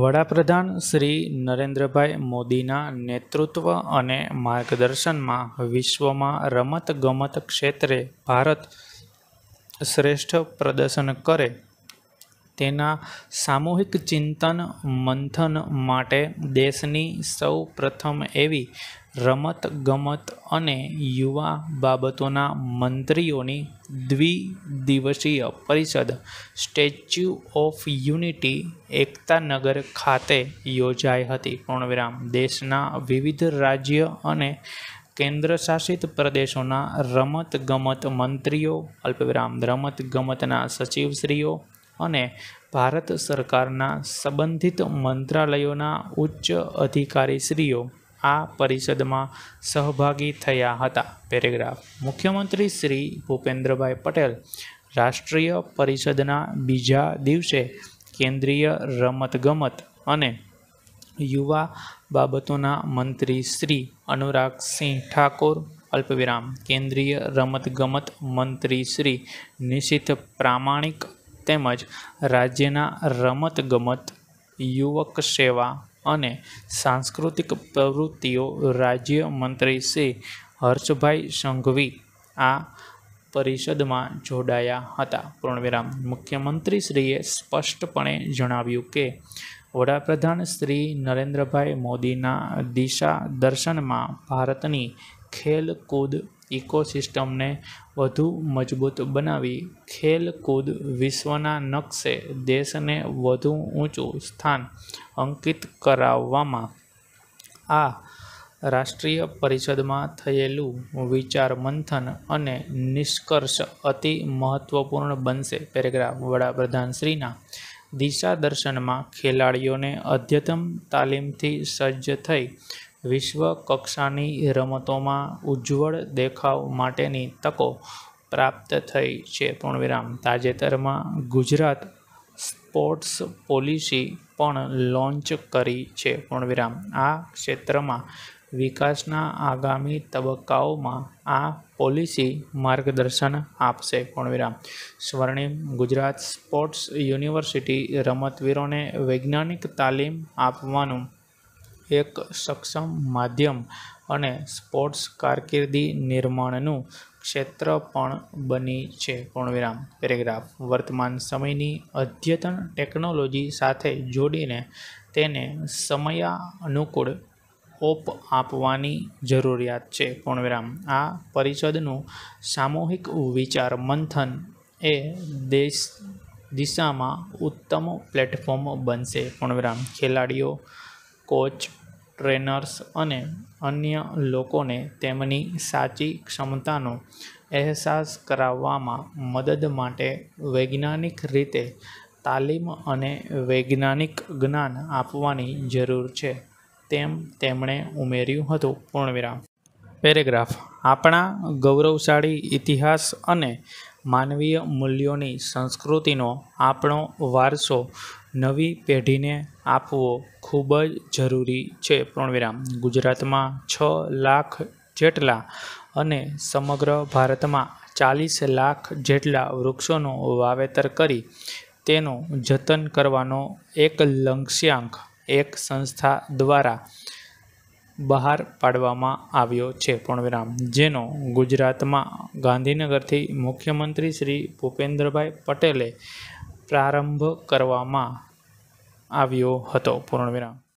વડાપ્રધાન શ્રી નરેન્દ્રભાઈ મોદીના નેતૃત્વ અને માર્ગદર્શનમાં વિશ્વમાં રમતગમત ક્ષેત્રે ભારત શ્રેષ્ઠ પ્રદર્શન કરે તેના સામૂહિક ચિંતન મંથન માટે દેશની સૌ પ્રથમ એવી રમત ગમત અને યુવા બાબતોના મંત્રીઓની દ્વિદિવસીય પરિષદ સ્ટેચ્યુ ઓફ યુનિટી એકતાનગર ખાતે યોજાઈ હતી પૂર્ણવિરામ દેશના વિવિધ રાજ્ય અને કેન્દ્રશાસિત પ્રદેશોના રમત ગમત મંત્રીઓ અલ્પવિરામ રમત ગમતના સચિવશ્રીઓ અને ભારત સરકારના સંબંધિત મંત્રાલયોના ઉચ્ચ અધિકારીશ્રીઓ આ પરિષદમાં સહભાગી થયા હતા પેરેગ્રાફ મુખ્યમંત્રી શ્રી ભૂપેન્દ્રભાઈ પટેલ રાષ્ટ્રીય પરિષદના બીજા દિવસે કેન્દ્રીય રમતગમત અને યુવા બાબતોના મંત્રી શ્રી અનુરાગસિંહ ઠાકોર અલ્પવિરામ કેન્દ્રીય રમતગમત મંત્રી શ્રી નિશિત પ્રામાણિક તેમજ રાજ્યના રમતગમત યુવક સેવા અને સાંસ્કૃતિક પ્રવૃત્તિઓ રાજ્ય મંત્રી શ્રી હર્ષભાઈ સંઘવી આ પરિષદમાં જોડાયા હતા પૂર્ણવિરામ મુખ્યમંત્રીશ્રીએ સ્પષ્ટપણે જણાવ્યું કે વડાપ્રધાન શ્રી નરેન્દ્રભાઈ મોદીના દિશા દર્શનમાં ભારતની ખેલકૂદ ઇકોસિસ્ટમને વધુ મજબૂત બનાવી ખેલકૂદ વિશ્વના નકશે દેશને વધુ ઊંચું સ્થાન અંકિત કરાવવામાં આ રાષ્ટ્રીય પરિષદમાં થયેલું વિચાર મંથન અને નિષ્કર્ષ અતિ મહત્વપૂર્ણ બનશે પેરેગ્રાફ વડાપ્રધાનશ્રીના દિશાદર્શનમાં ખેલાડીઓને અદ્યતમ તાલીમથી સજ્જ થઈ વિશ્વ કક્ષાની રમતોમાં ઉજ્જવળ દેખાવ માટેની તકો પ્રાપ્ત થઈ છે પૂર્ણવિરામ તાજેતરમાં ગુજરાત સ્પોર્ટ્સ પોલિસી પણ લોન્ચ કરી છે પૂર્ણવિરામ આ ક્ષેત્રમાં વિકાસના આગામી તબક્કાઓમાં આ પોલિસી માર્ગદર્શન આપશે પૂર્ણવિરામ સ્વર્ણિમ ગુજરાત સ્પોર્ટ્સ યુનિવર્સિટી રમતવીરોને વૈજ્ઞાનિક તાલીમ આપવાનું એક સક્ષમ માધ્યમ અને સ્પોર્ટ્સ કારકિર્દી નિર્માણનું ક્ષેત્ર પણ બની છે પૂર્ણવિરામ પેરેગ્રાફ વર્તમાન સમયની અદ્યતન ટેકનોલોજી સાથે જોડીને તેને સમયાનુકૂળ ઓપ આપવાની જરૂરિયાત છે પૂર્ણવિરામ આ પરિષદનું સામૂહિક વિચાર મંથન એ દેશ દિશામાં ઉત્તમ પ્લેટફોર્મ બનશે પૂર્ણવિરામ ખેલાડીઓ કોચ ટ્રેનર્સ અને અન્ય લોકોને તેમની સાચી ક્ષમતાનો અહેસાસ કરાવવામાં મદદ માટે વૈજ્ઞાનિક રીતે તાલીમ અને વૈજ્ઞાનિક જ્ઞાન આપવાની જરૂર છે તેમ તેમણે ઉમેર્યું હતું પૂર્ણવિરામ પેરેગ્રાફ આપણા ગૌરવશાળી ઇતિહાસ અને માનવીય મૂલ્યોની સંસ્કૃતિનો આપણો વારસો નવી પેઢીને આપવો ખૂબ જ જરૂરી છે પૂર્ણવિરામ ગુજરાતમાં છ લાખ જેટલા અને સમગ્ર ભારતમાં ચાલીસ લાખ જેટલા વૃક્ષોનું વાવેતર કરી તેનું જતન કરવાનો એક લક્ષ્યાંક એક સંસ્થા દ્વારા બહાર પાડવામાં આવ્યો છે પૂર્ણવિરામ જેનો ગુજરાતમાં ગાંધીનગરથી મુખ્યમંત્રી શ્રી ભૂપેન્દ્રભાઈ પટેલે પ્રારંભ કરવામાં આવ્યો હતો પૂર્ણવિરામ